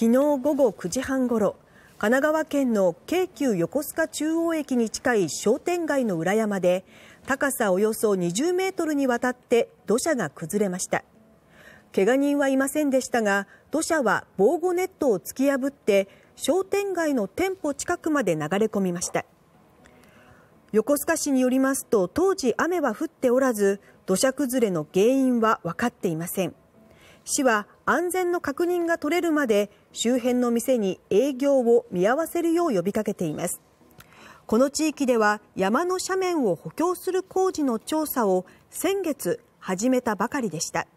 昨日午後9時半ごろ、神奈川県の京急横須賀中央駅に近い商店街の裏山で、高さおよそ20メートルにわたって土砂が崩れました。けが人はいませんでしたが、土砂は防護ネットを突き破って、商店街の店舗近くまで流れ込みました。横須賀市によりますと、当時雨は降っておらず、土砂崩れの原因は分かっていません。市は安全の確認が取れるまで周辺の店に営業を見合わせるよう呼びかけています。この地域では山の斜面を補強する工事の調査を先月始めたばかりでした。